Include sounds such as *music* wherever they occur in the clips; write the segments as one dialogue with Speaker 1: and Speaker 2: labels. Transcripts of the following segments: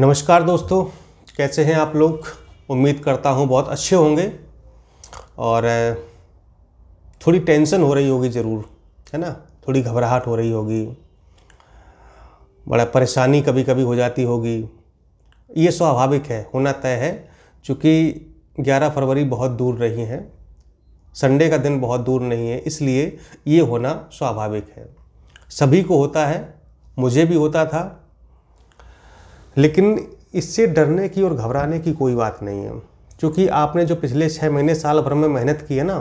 Speaker 1: नमस्कार दोस्तों कैसे हैं आप लोग उम्मीद करता हूं बहुत अच्छे होंगे और थोड़ी टेंशन हो रही होगी ज़रूर है ना थोड़ी घबराहट हो रही होगी बड़ा परेशानी कभी कभी हो जाती होगी ये स्वाभाविक है होना तय है चूँकि 11 फरवरी बहुत दूर रही हैं संडे का दिन बहुत दूर नहीं है इसलिए ये होना स्वाभाविक है सभी को होता है मुझे भी होता था लेकिन इससे डरने की और घबराने की कोई बात नहीं है क्योंकि आपने जो पिछले छः महीने साल भर में मेहनत की है ना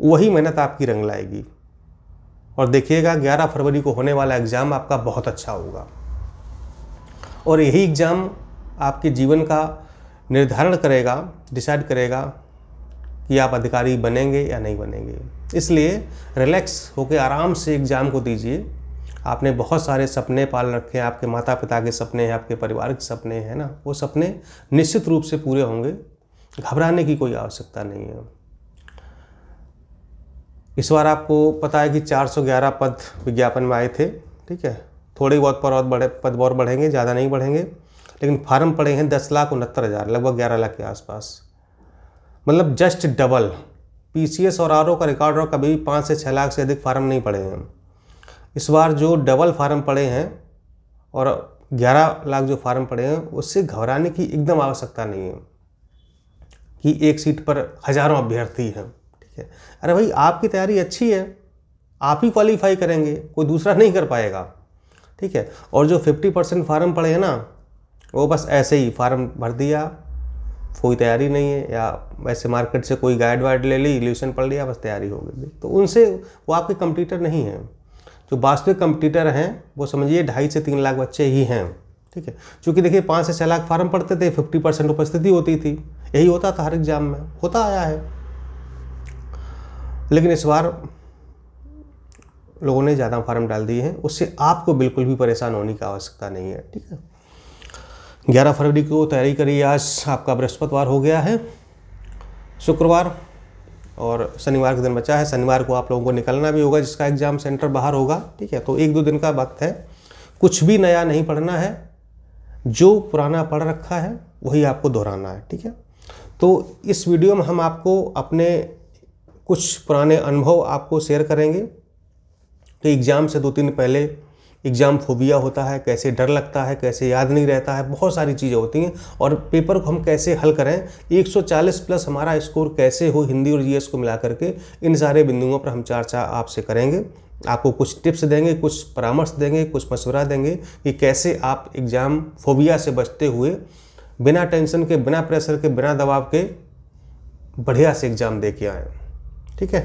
Speaker 1: वही मेहनत आपकी रंग लाएगी और देखिएगा 11 फरवरी को होने वाला एग्ज़ाम आपका बहुत अच्छा होगा और यही एग्ज़ाम आपके जीवन का निर्धारण करेगा डिसाइड करेगा कि आप अधिकारी बनेंगे या नहीं बनेंगे इसलिए रिलैक्स होकर आराम से एग्ज़ाम को दीजिए आपने बहुत सारे सपने पाल रखे हैं आपके माता पिता के सपने हैं आपके परिवार के सपने हैं ना वो सपने निश्चित रूप से पूरे होंगे घबराने की कोई आवश्यकता नहीं है इस बार आपको पता है कि 411 पद विज्ञापन में आए थे ठीक है थोड़े बहुत पर और बढ़े पद और बढ़ेंगे ज़्यादा नहीं बढ़ेंगे लेकिन फार्म पड़े हैं दस लाख उनहत्तर हज़ार लगभग ग्यारह लाख के आसपास मतलब जस्ट डबल पीसीएस और आर का रिकॉर्ड और कभी पाँच से छः लाख से अधिक फार्म नहीं पड़े हैं इस बार जो डबल फार्म पड़े हैं और 11 लाख जो फार्म पड़े हैं उससे घबराने की एकदम आवश्यकता नहीं है कि एक सीट पर हजारों अभ्यर्थी हैं ठीक है अरे भाई आपकी तैयारी अच्छी है आप ही क्वालिफाई करेंगे कोई दूसरा नहीं कर पाएगा ठीक है और जो 50 परसेंट फार्म पड़े हैं ना वो बस ऐसे ही फार्म भर दिया कोई तैयारी नहीं है या वैसे मार्केट से कोई गाइड वाइड ले ली ल्यूशन पढ़ लिया बस तैयारी हो गई तो उनसे वो आपके कंप्यूटर नहीं है जो वास्तविक कंपटीटर हैं वो समझिए ढाई से तीन लाख बच्चे ही हैं ठीक है क्योंकि देखिए पाँच से छः लाख फार्म पढ़ते थे फिफ्टी परसेंट उपस्थिति होती थी यही होता था हर एग्ज़ाम में होता आया है लेकिन इस बार लोगों ने ज़्यादा फार्म डाल दिए हैं उससे आपको बिल्कुल भी परेशान होने की आवश्यकता नहीं है ठीक है ग्यारह फरवरी को तैयारी करिए आज आपका बृहस्पतिवार हो गया है शुक्रवार और शनिवार का दिन बचा है शनिवार को आप लोगों को निकलना भी होगा जिसका एग्ज़ाम सेंटर बाहर होगा ठीक है तो एक दो दिन का वक्त है कुछ भी नया नहीं पढ़ना है जो पुराना पढ़ रखा है वही आपको दोहराना है ठीक है तो इस वीडियो में हम आपको अपने कुछ पुराने अनुभव आपको शेयर करेंगे तो एग्ज़ाम से दो तीन पहले एग्ज़ाम फोबिया होता है कैसे डर लगता है कैसे याद नहीं रहता है बहुत सारी चीज़ें होती हैं और पेपर को हम कैसे हल करें 140 प्लस हमारा स्कोर कैसे हो हिंदी और जीएस को मिला करके इन सारे बिंदुओं पर हम चर्चा आपसे करेंगे आपको कुछ टिप्स देंगे कुछ परामर्श देंगे कुछ मशवरा देंगे कि कैसे आप एग्ज़ाम फोबिया से बचते हुए बिना टेंशन के बिना प्रेशर के बिना दबाव के बढ़िया से एग्ज़ाम दे के आएँ ठीक है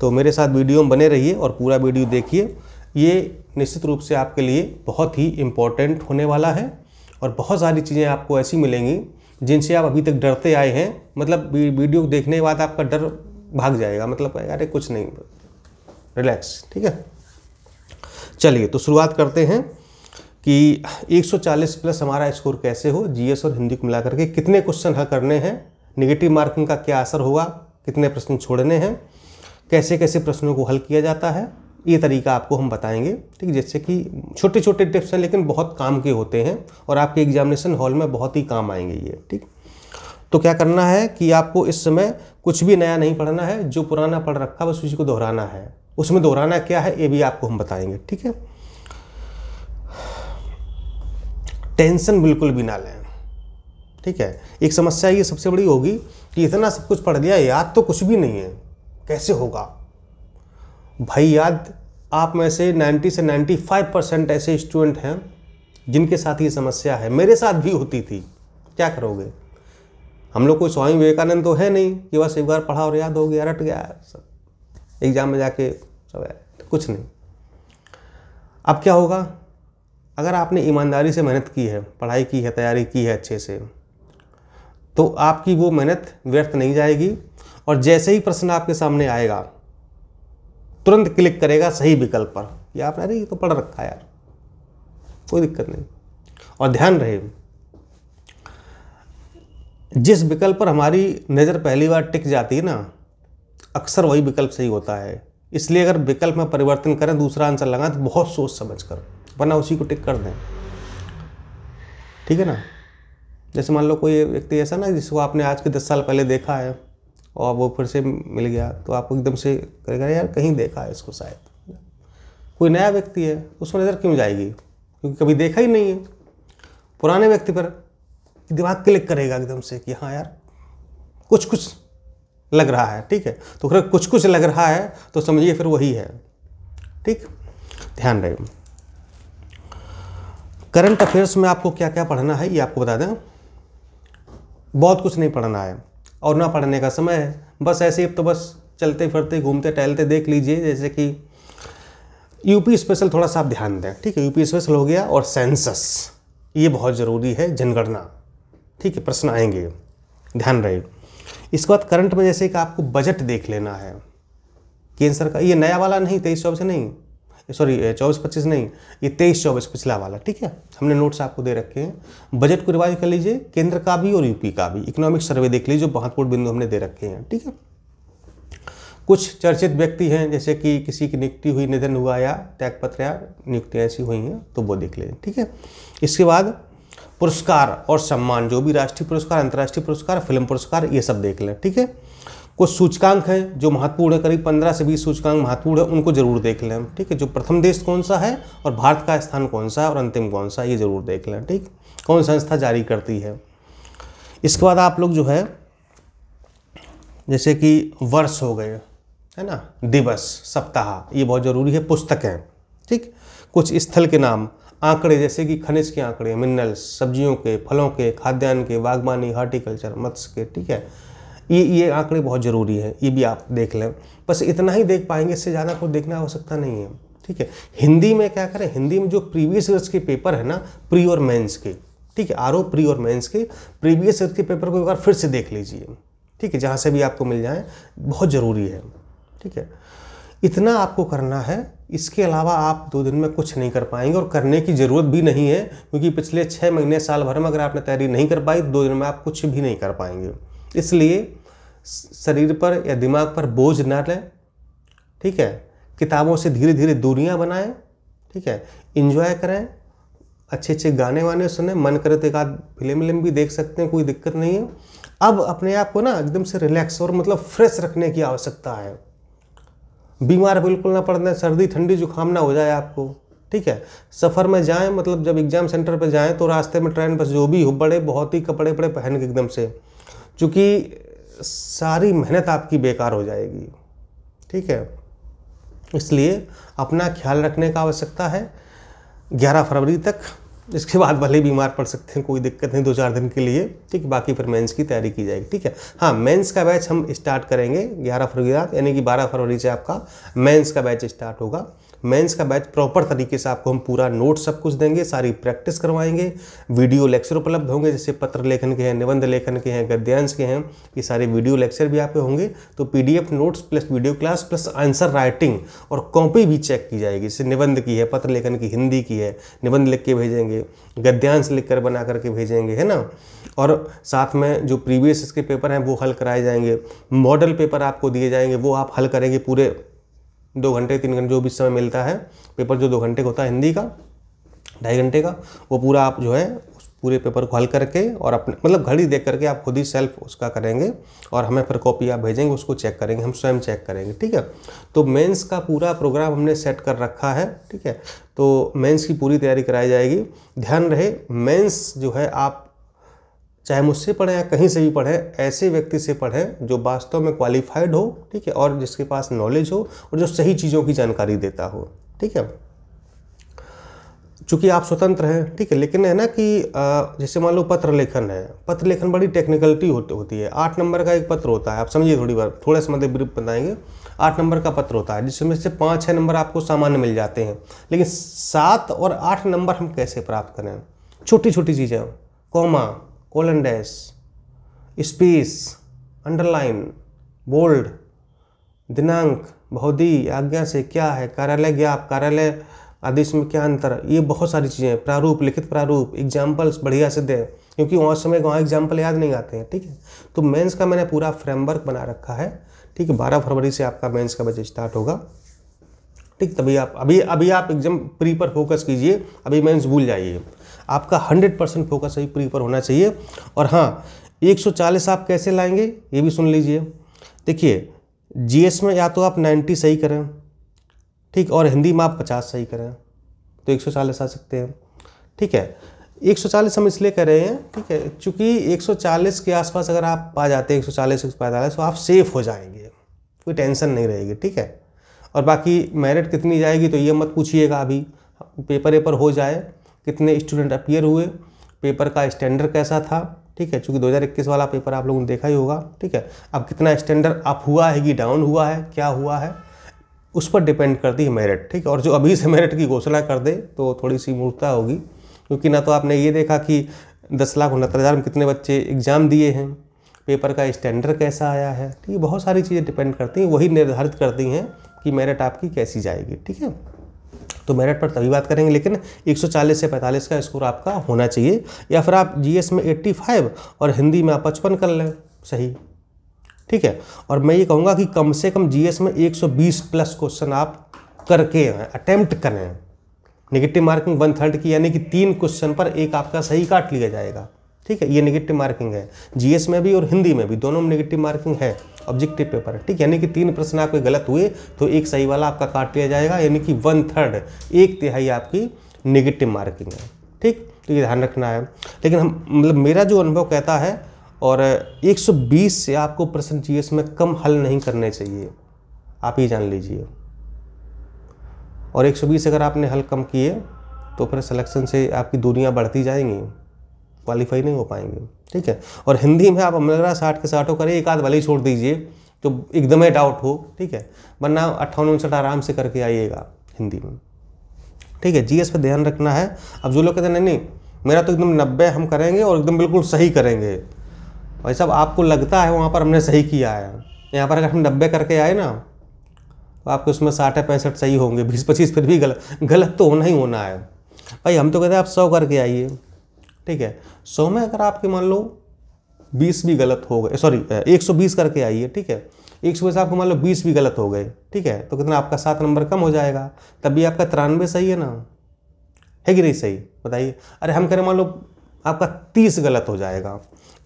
Speaker 1: तो मेरे साथ वीडियो में बने रहिए और पूरा वीडियो देखिए ये निश्चित रूप से आपके लिए बहुत ही इम्पोर्टेंट होने वाला है और बहुत सारी चीज़ें आपको ऐसी मिलेंगी जिनसे आप अभी तक डरते आए हैं मतलब वीडियो देखने के बाद आपका डर भाग जाएगा मतलब अरे कुछ नहीं रिलैक्स ठीक है चलिए तो शुरुआत करते हैं कि 140 प्लस हमारा स्कोर कैसे हो जीएस और हिंदी को मिलाकर के कितने क्वेश्चन हल करने हैं निगेटिव मार्किंग का क्या असर होगा कितने प्रश्न छोड़ने हैं कैसे कैसे प्रश्नों को हल किया जाता है ये तरीका आपको हम बताएंगे ठीक जैसे कि छोटे छोटे टिप्स हैं लेकिन बहुत काम के होते हैं और आपके एग्जामिनेशन हॉल में बहुत ही काम आएंगे ये ठीक तो क्या करना है कि आपको इस समय कुछ भी नया नहीं पढ़ना है जो पुराना पढ़ रखा है बस उसी को दोहराना है उसमें दोहराना क्या है ये भी आपको हम बताएंगे ठीक है टेंशन बिल्कुल भी ना लें ठीक है एक समस्या ये सबसे बड़ी होगी कि इतना सब कुछ पढ़ लिया याद तो कुछ भी नहीं है कैसे होगा भाई याद आप में से 90 से 95 परसेंट ऐसे स्टूडेंट हैं जिनके साथ ये समस्या है मेरे साथ भी होती थी क्या करोगे हम लोग कोई स्वामी विवेकानंद तो है नहीं कि बस एक बार पढ़ा और याद हो गया रट गया सब एग्ज़ाम में जाके सब कुछ नहीं अब क्या होगा अगर आपने ईमानदारी से मेहनत की है पढ़ाई की है तैयारी की है अच्छे से तो आपकी वो मेहनत व्यर्थ नहीं जाएगी और जैसे ही प्रश्न आपके सामने आएगा तुरंत क्लिक करेगा सही विकल्प पर कि आपने अरे ये तो पढ़ रखा है यार कोई दिक्कत नहीं और ध्यान रहे जिस विकल्प पर हमारी नज़र पहली बार टिक जाती है ना अक्सर वही विकल्प सही होता है इसलिए अगर विकल्प में परिवर्तन करें दूसरा आंसर लगाएं तो बहुत सोच समझ कर वरना उसी को टिक कर दें ठीक है ना जैसे मान लो कोई व्यक्ति ऐसा ना जिसको आपने आज के दस साल पहले देखा है और वो फिर से मिल गया तो आपको एकदम से करेगा यार कहीं देखा है इसको शायद कोई नया व्यक्ति है उसमें नज़र क्यों जाएगी क्योंकि कभी देखा ही नहीं है पुराने व्यक्ति पर दिमाग क्लिक करेगा एकदम से कि हाँ यार कुछ कुछ लग रहा है ठीक है तो अगर कुछ कुछ लग रहा है तो समझिए फिर वही है ठीक ध्यान रहे करंट अफेयर्स में आपको क्या क्या पढ़ना है ये आपको बता दें बहुत कुछ नहीं पढ़ना है और ना पढ़ने का समय है बस ऐसे ही तो बस चलते फिरते घूमते टहलते देख लीजिए जैसे कि यूपी स्पेशल थोड़ा सा आप ध्यान दें ठीक है यूपी स्पेशल हो गया और सेंसस ये बहुत ज़रूरी है जनगणना ठीक है प्रश्न आएंगे ध्यान रहे इसके बाद करंट में जैसे कि आपको बजट देख लेना है केंद्र सरकार ये नया वाला नहीं तेईस सौ से नहीं सॉरी चौबीस पच्चीस नहीं ये तेईस चौबीस पिछला वाला ठीक है हमने नोट्स आपको दे रखे हैं बजट को रिवाइज कर लीजिए केंद्र का भी और यूपी का भी इकोनॉमिक सर्वे देख लीजिए जो महत्वपूर्ण बिंदु हमने दे रखे हैं ठीक है कुछ चर्चित व्यक्ति हैं जैसे कि किसी की नियुक्ति हुई निधन हुआ या त्यागपत्र या नियुक्तियाँ ऐसी हुई हैं तो वो देख लें ठीक है इसके बाद पुरस्कार और सम्मान जो भी राष्ट्रीय पुरस्कार अंतर्राष्ट्रीय पुरस्कार फिल्म पुरस्कार ये सब देख लें ठीक है कुछ सूचकांक हैं जो महत्वपूर्ण है करीब पंद्रह से बीस सूचकांक महत्वपूर्ण है उनको जरूर देख लें ठीक है जो प्रथम देश कौन सा है और भारत का स्थान कौन सा है और अंतिम कौन सा है ये जरूर देख लें ठीक कौन संस्था जारी करती है इसके बाद आप लोग जो है जैसे कि वर्ष हो गए है ना दिवस सप्ताह ये बहुत ज़रूरी है पुस्तकें ठीक कुछ स्थल के नाम आंकड़े जैसे कि खनिज के आंकड़े मिनरल्स सब्जियों के फलों के खाद्यान्न के बागवानी हॉर्टिकल्चर मत्स्य के ठीक है ये ये आंकड़े बहुत ज़रूरी हैं ये भी आप देख लें बस इतना ही देख पाएंगे इससे ज़्यादा कुछ देखना आवश्यकता नहीं है ठीक है हिंदी में क्या करें हिंदी में जो प्रीवियस ईयर्स के पेपर है ना प्री और मेंस के ठीक है आर प्री और मेंस के प्रीवियस ईयर के पेपर को एक बार फिर से देख लीजिए ठीक है जहाँ से भी आपको मिल जाए बहुत ज़रूरी है ठीक है इतना आपको करना है इसके अलावा आप दो दिन में कुछ नहीं कर पाएंगे और करने की ज़रूरत भी नहीं है क्योंकि पिछले छः महीने साल भर में अगर आपने तैयारी नहीं कर पाई तो दो दिन में आप कुछ भी नहीं कर पाएंगे इसलिए शरीर पर या दिमाग पर बोझ ना लें ठीक है किताबों से धीरे धीरे दूरियां बनाएं ठीक है इन्जॉय करें अच्छे अच्छे गाने वाने सुने मन करे तो एक आध फिल्म विलिम भी देख सकते हैं कोई दिक्कत नहीं है अब अपने आप को ना एकदम से रिलैक्स और मतलब फ्रेश रखने की आवश्यकता है बीमार बिल्कुल ना पड़ना सर्दी ठंडी जुकाम ना हो जाए आपको ठीक है सफ़र में जाएं मतलब जब एग्ज़ाम सेंटर पर जाएं तो रास्ते में ट्रेन बस जो भी हो बड़े बहुत ही कपड़े वपड़े पहन के एकदम से चूँकि सारी मेहनत आपकी बेकार हो जाएगी ठीक है इसलिए अपना ख्याल रखने का आवश्यकता है 11 फरवरी तक इसके बाद भले बीमार पड़ सकते हैं कोई दिक्कत नहीं दो चार दिन के लिए ठीक बाकी फिर मेंस की तैयारी की जाएगी ठीक है हाँ मेंस का बैच हम स्टार्ट करेंगे 11 फरवरी रात यानी कि 12 फरवरी से आपका मेंस का बैच स्टार्ट होगा मेंस का बैच प्रॉपर तरीके से आपको हम पूरा नोट सब कुछ देंगे सारी प्रैक्टिस करवाएंगे वीडियो लेक्चर उपलब्ध होंगे जैसे पत्र लेखन के हैं निबंध लेखन के हैं गद्यांश के हैं ये सारे वीडियो लेक्चर भी आपके होंगे तो P notes plus video class plus answer writing और कॉपी भी चेक की जाएगी जैसे निबंध की है पत्र लेखन की हिंदी की है निबंध लिख के भेजेंगे गद्यांश लिख कर बना करके भेजेंगे है ना और साथ में जो प्रीवियस इसके पेपर हैं वो हल कराए जाएंगे मॉडल पेपर आपको दिए जाएंगे वो आप हल करेंगे पूरे दो घंटे तीन घंटे जो भी समय मिलता है पेपर जो दो घंटे का होता है हिंदी का ढाई घंटे का वो पूरा आप जो है उस पूरे पेपर को हल करके और अपने मतलब घड़ी देख करके आप खुद ही सेल्फ उसका करेंगे और हमें फिर कॉपी आप भेजेंगे उसको चेक करेंगे हम स्वयं चेक करेंगे ठीक है तो मेंस का पूरा प्रोग्राम हमने सेट कर रखा है ठीक है तो मेंस की पूरी तैयारी कराई जाएगी ध्यान रहे मेंस जो है आप चाहे मुझसे पढ़ें या कहीं से भी पढ़ें ऐसे व्यक्ति से पढ़ें जो वास्तव में क्वालिफाइड हो ठीक है और जिसके पास नॉलेज हो और जो सही चीज़ों की जानकारी देता हो ठीक है चूँकि आप स्वतंत्र हैं ठीक है लेकिन है ना कि जैसे मान लो पत्र लेखन है पत्र लेखन बड़ी टेक्निकलिटी होती है आठ नंबर का एक पत्र होता है आप समझिए थोड़ी बार थोड़ा सा मतलब ब्रीफ बताएंगे आठ नंबर का पत्र होता है जिसमें से पाँच छः नंबर आपको सामान्य मिल जाते हैं लेकिन सात और आठ नंबर हम कैसे प्राप्त करें छोटी छोटी चीज़ें comma colon dash space underline bold दिनांक बहुदी आज्ञा से क्या है कार्यालय ज्ञाप कार्यालय आदेश में क्या अंतर ये बहुत सारी चीज़ें हैं प्रारूप लिखित प्रारूप एग्जाम्पल्स बढ़िया से दें क्योंकि वहाँ समय वहाँ एग्जाम्पल याद नहीं आते हैं ठीक है तो मेंस का मैंने पूरा फ्रेमवर्क बना रखा है ठीक है बारह फरवरी से आपका मेंस का बजट स्टार्ट होगा ठीक तभी आप अभी अभी आप एग्जाम प्री पर फोकस कीजिए अभी मेंस भूल जाइए आपका हंड्रेड परसेंट फोकस अभी प्री पर होना चाहिए और हाँ 140 आप कैसे लाएंगे ये भी सुन लीजिए देखिए जीएस में या तो आप 90 सही करें ठीक और हिंदी में आप 50 सही करें तो 140 आ सकते हैं ठीक है 140 हम इसलिए कर रहे हैं ठीक है सौ चालीस के आसपास अगर आप आ जाते हैं चालीस एक पैंतालीस तो आप सेफ हो जाएंगे कोई टेंशन नहीं रहेगी ठीक है और बाकी मेरिट कितनी जाएगी तो ये मत पूछिएगा अभी पेपर वेपर हो जाए कितने स्टूडेंट अपियर हुए पेपर का स्टैंडर्ड कैसा था ठीक है चूंकि 2021 वाला पेपर आप लोगों ने देखा ही होगा ठीक है अब कितना स्टैंडर्ड अप हुआ है कि डाउन हुआ है क्या हुआ है उस पर डिपेंड करती है मेरिट ठीक है और जो अभी से मेरिट की घोषणा कर दे तो थोड़ी सी मूर्खता होगी क्योंकि ना तो आपने ये देखा कि दस लाख उनहत्तर हज़ार में कितने बच्चे एग्ज़ाम दिए हैं पेपर का स्टैंडर्ड कैसा आया है ठीक है बहुत सारी चीज़ें डिपेंड करती हैं वही निर्धारित करती हैं कि मेरिट आपकी कैसी जाएगी ठीक है तो मेरिट पर तभी बात करेंगे लेकिन 140 से 45 का स्कोर आपका होना चाहिए या फिर आप जीएस में 85 और हिंदी में आप पचपन कर लें सही ठीक है और मैं ये कहूँगा कि कम से कम जी में 120 प्लस क्वेश्चन आप करके अटैम्प्ट करें नेगेटिव मार्किंग वन थर्ड की यानी कि तीन क्वेश्चन पर एक आपका सही काट लिया जाएगा ठीक है ये नेगेटिव मार्किंग है जीएस में भी और हिंदी में भी दोनों में नेगेटिव मार्किंग है ऑब्जेक्टिव पेपर ठीक है यानी कि तीन प्रश्न आपके गलत हुए तो एक सही वाला आपका काट लिया जाएगा यानी कि वन थर्ड एक तिहाई आपकी नेगेटिव मार्किंग है ठीक तो ये ध्यान रखना है लेकिन हम मतलब मेरा जो अनुभव कहता है और 120 से आपको प्रश्न एस में कम हल नहीं करने चाहिए आप ही जान लीजिए और 120 अगर आपने हल कम किए तो फिर सिलेक्शन से आपकी दूरियां बढ़ती जाएंगी क्वालिफाई नहीं हो पाएंगे ठीक है और हिंदी में आप अमलगरा साठ के साठों करें एक आध भले ही छोड़ दीजिए तो एकदम ही डाउट हो ठीक है वरना अट्ठावन उनसठ आराम से करके आइएगा हिंदी में ठीक है जीएस पर ध्यान रखना है अब जो लोग कहते हैं नहीं नहीं मेरा तो एकदम नब्बे हम करेंगे और एकदम बिल्कुल सही करेंगे भाई साहब आपको लगता है वहाँ पर हमने सही किया है यहाँ पर अगर हम नब्बे करके आए ना तो आपके उसमें साठ या पैंसठ सही होंगे बीस पच्चीस फिर भी गलत गलत तो होना ही होना है भाई हम तो कहते हैं आप सौ करके आइए ठीक है सौ में अगर आपके मान लो बीस भी गलत हो गए सॉरी एक सौ बीस करके आइए ठीक है एक सौ बीस आपको मान लो बीस भी गलत हो गए ठीक है तो कितना आपका सात नंबर कम हो जाएगा तभी आपका तिरानवे सही है ना है कि नहीं सही बताइए अरे हम करें मान लो आपका तीस गलत हो जाएगा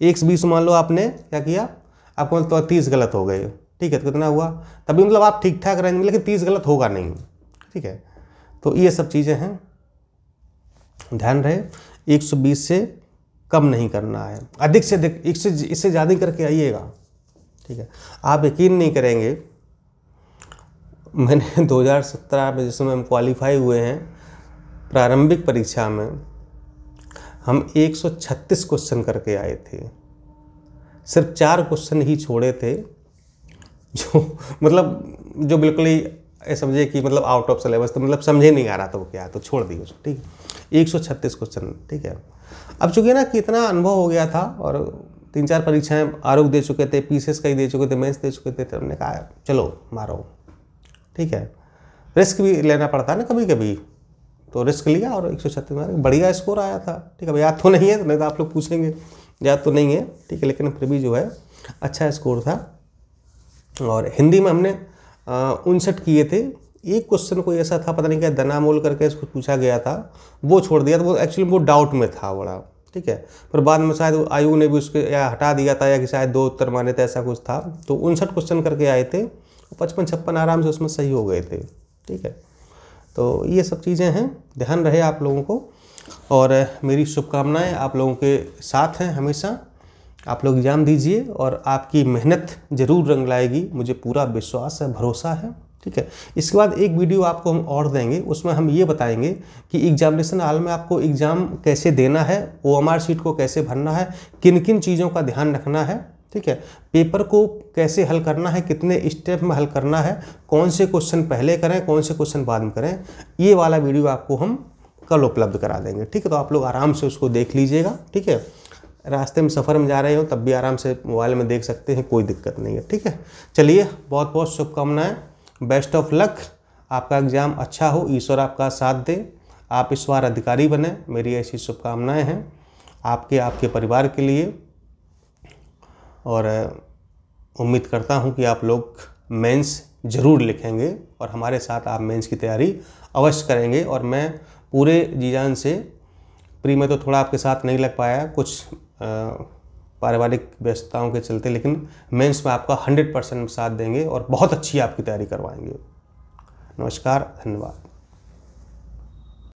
Speaker 1: एक सौ बीस मान लो आपने क्या किया आपको मतलब तीस गलत हो गए ठीक है तो कितना हुआ तभी मतलब आप ठीक ठाक रहेंगे लेकिन तीस गलत होगा नहीं ठीक है तो ये सब चीज़ें हैं ध्यान रहे 120 से कम नहीं करना है अधिक से अधिक इससे इससे ज़्यादा करके आइएगा ठीक है आप यकीन नहीं करेंगे मैंने 2017 *laughs* में जिसमें हम क्वालिफाई हुए हैं प्रारंभिक परीक्षा में हम 136 क्वेश्चन करके आए थे सिर्फ चार क्वेश्चन ही छोड़े थे जो मतलब जो बिल्कुल ही ये समझिए कि मतलब आउट ऑफ सिलेबस तो मतलब समझे नहीं आ रहा था वो क्या तो छोड़ दिए उसको ठीक है एक सौ छत्तीस क्वेश्चन ठीक है अब चूँकि ना कितना अनुभव हो गया था और तीन चार परीक्षाएं आरोग दे चुके थे पीसेस कई दे चुके थे मेंस दे चुके थे तो हमने कहा चलो मारो ठीक है रिस्क भी लेना पड़ता है ना कभी कभी तो रिस्क लिया और एक सौ छत्तीस मार बढ़िया स्कोर आया था ठीक है याद तो नहीं है तो नहीं तो आप लोग पूछेंगे याद तो नहीं है ठीक है लेकिन फिर भी जो है अच्छा स्कोर था और हिंदी में हमने उनसठ किए थे एक क्वेश्चन कोई ऐसा था पता नहीं क्या दनामोल करके इसको पूछा गया था वो छोड़ दिया था वो एक्चुअली वो डाउट में था बड़ा ठीक है पर बाद में शायद आयु ने भी उसके या हटा दिया था या कि शायद दो उत्तर माने थे ऐसा कुछ था तो उनसठ क्वेश्चन करके आए थे पचपन छप्पन आराम से उसमें सही हो गए थे ठीक है तो ये सब चीज़ें हैं ध्यान रहे आप लोगों को और मेरी शुभकामनाएं आप लोगों के साथ हैं हमेशा आप लोग एग्ज़ाम दीजिए और आपकी मेहनत ज़रूर रंग लाएगी मुझे पूरा विश्वास है भरोसा है ठीक है इसके बाद एक वीडियो आपको हम और देंगे उसमें हम ये बताएंगे कि एग्जामिनेशन हाल में आपको एग्ज़ाम कैसे देना है ओ सीट को कैसे भरना है किन किन चीज़ों का ध्यान रखना है ठीक है पेपर को कैसे हल करना है कितने स्टेप में हल करना है कौन से क्वेश्चन पहले करें कौन से क्वेश्चन बाद में करें ये वाला वीडियो आपको हम कल उपलब्ध करा देंगे ठीक है तो आप लोग आराम से उसको देख लीजिएगा ठीक है रास्ते में सफ़र में जा रहे हो तब भी आराम से मोबाइल में देख सकते हैं कोई दिक्कत नहीं है ठीक है चलिए बहुत बहुत शुभकामनाएं बेस्ट ऑफ लक आपका एग्ज़ाम अच्छा हो ईश्वर आपका साथ दे आप इस बार अधिकारी बने मेरी ऐसी शुभकामनाएं हैं आपके आपके परिवार के लिए और उम्मीद करता हूं कि आप लोग मेंस ज़रूर लिखेंगे और हमारे साथ आप मेंस की तैयारी अवश्य करेंगे और मैं पूरे जीजान से प्री में तो थोड़ा आपके साथ नहीं लग पाया कुछ पारिवारिक व्यस्तताओं के चलते लेकिन मेंस में आपका 100 परसेंट साथ देंगे और बहुत अच्छी आपकी तैयारी करवाएंगे नमस्कार धन्यवाद